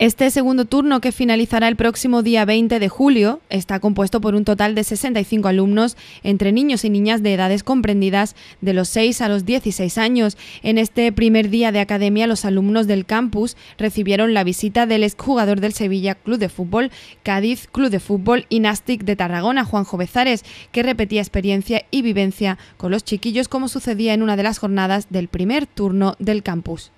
Este segundo turno, que finalizará el próximo día 20 de julio, está compuesto por un total de 65 alumnos entre niños y niñas de edades comprendidas de los 6 a los 16 años. En este primer día de academia, los alumnos del campus recibieron la visita del exjugador del Sevilla Club de Fútbol, Cádiz Club de Fútbol y Nástic de Tarragona, Juanjo Bezares, que repetía experiencia y vivencia con los chiquillos como sucedía en una de las jornadas del primer turno del campus.